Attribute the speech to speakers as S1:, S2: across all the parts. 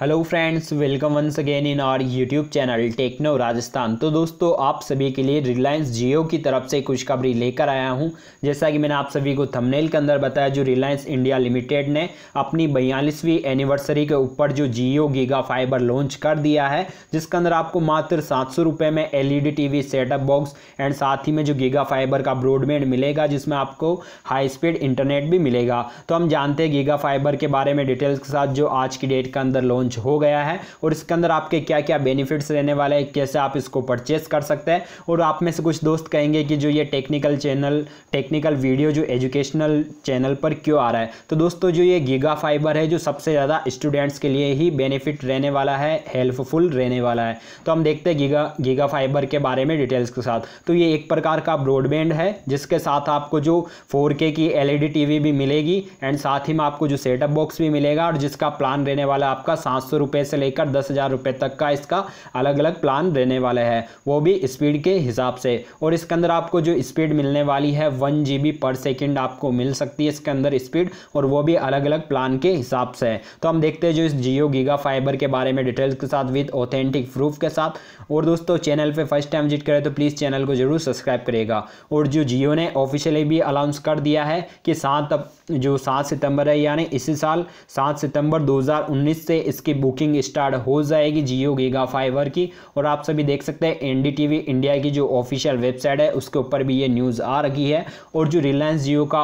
S1: hello friends welcome once again in our YouTube channel Techno Rajasthan तो दोस्तों आप सभी के लिए रिलायंस जियो की तरफ से कुछ खबरी लेकर आया हूं जैसा कि मैंने आप सभी को थंबनेल के अंदर बताया जो रिलायंस इंडिया लिमिटेड ने अपनी बयालीसवीं एनिवर्सरी के ऊपर जो जियो गीगा फाइबर लॉन्च कर दिया है जिसके अंदर आपको मात्र सात सौ में L E setup box and साथ ही में जो गीगा फाइबर का ब्रॉडबैंड मिलेगा जिसमें आपको हाई स्पीड इंटरनेट भी मिलेगा तो हम जानते हैं गीगा फाइबर के बारे में डिटेल्स के साथ जो आज की डेट के अंदर लॉन्च लॉन्च हो गया है और इसके अंदर आपके क्या क्या बेनिफिट्स रहने वाले हैं कैसे आप इसको परचेस कर सकते हैं और आप में से कुछ दोस्त कहेंगे कि जो ये टेक्निकल चैनल टेक्निकल वीडियो जो एजुकेशनल चैनल पर क्यों आ रहा है तो दोस्तों जो ये गीगा फाइबर है जो सबसे ज़्यादा स्टूडेंट्स के लिए ही बेनिफिट रहने वाला है हेल्पफुल रहने वाला है तो हम देखते हैं गीगा गीगा फाइबर के बारे में डिटेल्स के साथ तो ये एक प्रकार का ब्रॉडबैंड है जिसके साथ आपको जो फोर की एल टीवी e भी मिलेगी एंड साथ ही में आपको जो सेटअप बॉक्स भी मिलेगा और जिसका प्लान रहने वाला आपका सात पाँच सौ रुपये से लेकर दस हज़ार रुपये तक का इसका अलग अलग प्लान रहने वाला है वो भी स्पीड के हिसाब से और इसके अंदर आपको जो स्पीड मिलने वाली है वन जी पर सेकेंड आपको मिल सकती है इसके अंदर स्पीड और वो भी अलग अलग प्लान के हिसाब से है तो हम देखते हैं जो इस जियो गीगा फाइबर के बारे में डिटेल्स के साथ विद ऑथेंटिक प्रूफ के साथ और दोस्तों चैनल पर फर्स्ट टाइम विजिट करें तो प्लीज़ चैनल को ज़रूर सब्सक्राइब करेगा और जो जियो ने ऑफिशियली भी अनाउंस कर दिया है कि सात जो सात सितंबर है यानी इसी साल सात सितंबर 2019 से इस इसकी बुकिंग स्टार्ट हो जाएगी जियो गीगा फाइवर की और आप सभी देख सकते हैं एनडीटीवी इंडिया की जो ऑफिशियल वेबसाइट है उसके ऊपर भी ये न्यूज़ आ रही है और जो रिलायंस जियो का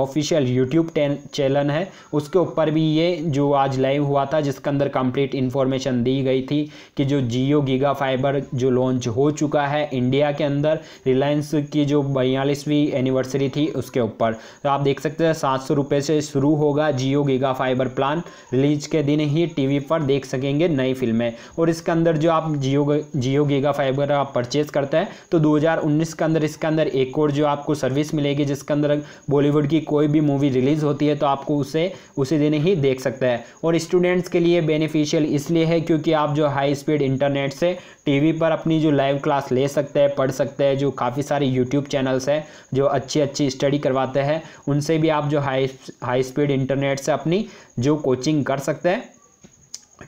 S1: ऑफिशियल यूट्यूब चैनल है उसके ऊपर भी ये जो आज लाइव हुआ था जिसके अंदर कंप्लीट इन्फॉर्मेशन दी गई थी कि जो जियो गीगा फाइबर जो लॉन्च हो चुका है इंडिया के अंदर रिलायंस की जो बयालीसवीं एनिवर्सरी थी उसके ऊपर तो आप देख सकते हैं सात सौ रुपये से शुरू होगा Jio Giga Fiber plan release के दिन ही टी टीवी पर देख सकेंगे नई फिल्में और इसके अंदर जो आप जियो जियो गेगा फाइबर आप परचेज़ करते हैं तो 2019 के अंदर इसके अंदर एक और जो आपको सर्विस मिलेगी जिसके अंदर बॉलीवुड की कोई भी मूवी रिलीज़ होती है तो आपको उसे उसी दिन ही देख सकता है और स्टूडेंट्स के लिए बेनिफिशियल इसलिए है क्योंकि आप जो हाई स्पीड इंटरनेट से टीवी पर अपनी जो लाइव क्लास ले सकते हैं पढ़ सकते हैं जो काफ़ी सारे यूट्यूब चैनल्स हैं जो अच्छी अच्छी स्टडी करवाते हैं उनसे भी आप जो हाई हाई स्पीड इंटरनेट से अपनी जो कोचिंग कर सकते हैं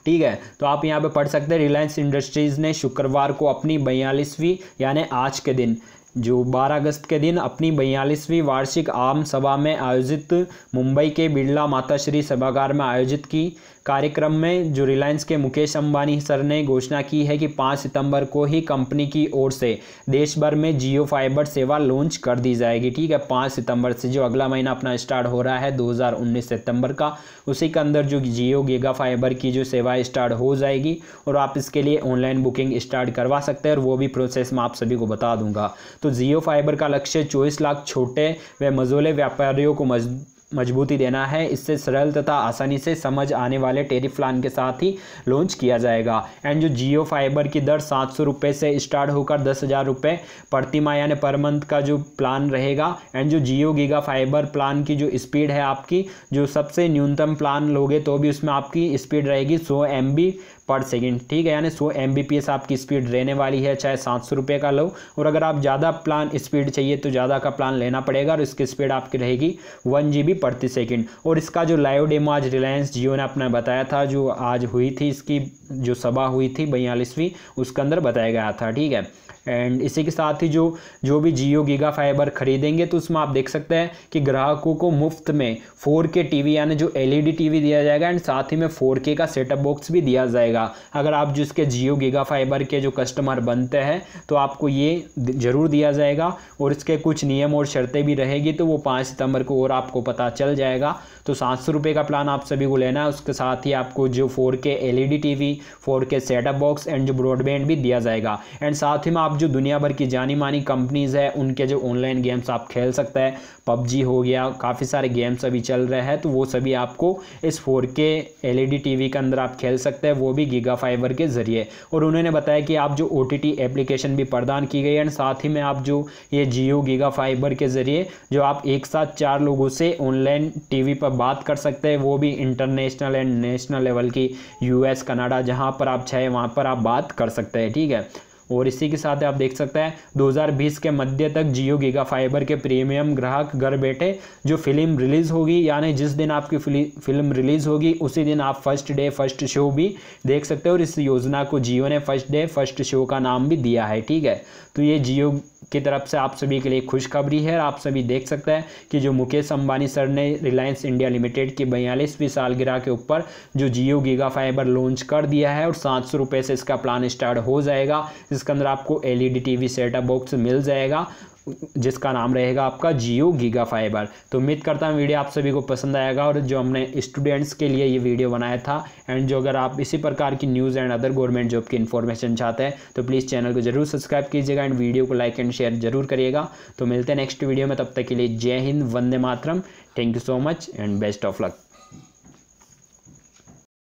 S1: ठीक है तो आप यहाँ पे पढ़ सकते हैं रिलायंस इंडस्ट्रीज़ ने शुक्रवार को अपनी बयालीसवीं यानी आज के दिन जो 12 अगस्त के दिन अपनी बयालीसवीं वार्षिक आम सभा में आयोजित मुंबई के बिरला माताश्री सभागार में आयोजित की कार्यक्रम में जो रिलायंस के मुकेश अंबानी सर ने घोषणा की है कि 5 सितंबर को ही कंपनी की ओर से देश भर में जियो फाइबर सेवा लॉन्च कर दी जाएगी ठीक है 5 सितंबर से जो अगला महीना अपना स्टार्ट हो रहा है 2019 सितंबर का उसी के अंदर जो जियो गेगा फाइबर की जो सेवाएँ स्टार्ट हो जाएगी और आप इसके लिए ऑनलाइन बुकिंग स्टार्ट करवा सकते हैं और वो भी प्रोसेस मैं आप सभी को बता दूंगा तो जियो फाइबर का लक्ष्य चौबीस लाख छोटे व मझोले व्यापारियों को मज मजबूती देना है इससे सरल तथा आसानी से समझ आने वाले टेरिफ प्लान के साथ ही लॉन्च किया जाएगा एंड जो जियो फाइबर की दर सात सौ रुपये से स्टार्ट होकर दस हज़ार रुपये प्रतिमा यानी पर मंथ का जो प्लान रहेगा एंड जो जियो गीगा फाइबर प्लान की जो स्पीड है आपकी जो सबसे न्यूनतम प्लान लोगे तो भी उसमें आपकी स्पीड रहेगी सौ एम पर सेकेंड ठीक है यानी सौ एम आपकी स्पीड रहने वाली है चाहे सात सौ रुपये का लो और अगर आप ज़्यादा प्लान स्पीड चाहिए तो ज़्यादा का प्लान लेना पड़ेगा और इसकी स्पीड आपकी रहेगी वन जी प्रति सेकेंड और इसका जो लाइव डेमो आज रिलायंस जियो ने अपना बताया था जो आज हुई थी इसकी जो सभा हुई थी बयालीसवीं उसके अंदर बताया गया था ठीक है एंड इसी के साथ ही जो जो भी जियो गीगा फाइबर खरीदेंगे तो उसमें आप देख सकते हैं कि ग्राहकों को मुफ्त में 4K टीवी यानी जो एलईडी टीवी दिया जाएगा एंड साथ ही में 4K का सेटअप बॉक्स भी दिया जाएगा अगर आप जिसके जियो गीगा फाइबर के जो कस्टमर बनते हैं तो आपको ये ज़रूर दिया जाएगा और इसके कुछ नियम और शर्तें भी रहेगी तो वो पाँच सितम्बर को और आपको पता चल जाएगा तो सात सौ का प्लान आप सभी को लेना है उसके साथ ही आपको जो four K L E D T V four K setup box and जो ब्रॉडबैंड भी दिया जाएगा एंड साथ ही में आप जो दुनिया भर की जानी मानी कंपनीज़ है उनके जो ऑनलाइन गेम्स आप खेल सकते हैं पबजी हो गया काफ़ी सारे गेम्स अभी चल रहे हैं तो वो सभी आपको इस फोर के एल ई के अंदर आप खेल सकते हैं वो भी गीगा फाइबर के ज़रिए और उन्होंने बताया कि आप जो ओ टी एप्लीकेशन भी प्रदान की गई है एंड साथ ही में आप जो ये जियो गीगा फाइबर के ज़रिए जो आप एक साथ चार लोगों से ऑनलाइन टी पर बात कर सकते हैं वो भी इंटरनेशनल एंड नेशनल लेवल की यूएस कनाडा जहाँ पर आप चाहे वहाँ पर आप बात कर सकते हैं ठीक है और इसी के साथ आप देख सकते हैं 2020 के मध्य तक जियो गीगा फाइबर के प्रीमियम ग्राहक घर बैठे जो फिल्म रिलीज़ होगी यानी जिस दिन आपकी फिल्म रिलीज़ होगी उसी दिन आप फर्स्ट डे फर्स्ट शो भी देख सकते हो और इस योजना को जियो ने फर्स्ट डे फर्स्ट शो का नाम भी दिया है ठीक है तो ये जियो की तरफ से आप सभी के लिए खुशखबरी है आप सभी देख सकते हैं कि जो मुकेश अंबानी सर ने रिलायंस इंडिया लिमिटेड की बयालीसवीं सालगिरह के ऊपर जो जियो गीगा फाइबर लॉन्च कर दिया है और सात सौ रुपये से इसका प्लान स्टार्ट हो जाएगा इसके अंदर आपको एल ई सेटअप बॉक्स मिल जाएगा जिसका नाम रहेगा आपका जियो गीगा फाइबर तो उम्मीद करता हूँ वीडियो आप सभी को पसंद आएगा और जो हमने स्टूडेंट्स के लिए ये वीडियो बनाया था एंड जो अगर आप इसी प्रकार की news and other government job की इन्फॉर्मेशन चाहते हैं तो प्लीज़ चैनल को जरूर सब्सक्राइब कीजिएगा एंड वीडियो को लाइक एंड शेयर जरूर करिएगा तो मिलते हैं नेक्स्ट वीडियो में तब तक के लिए Jai Hind Vande Mataram thank you so much and best of luck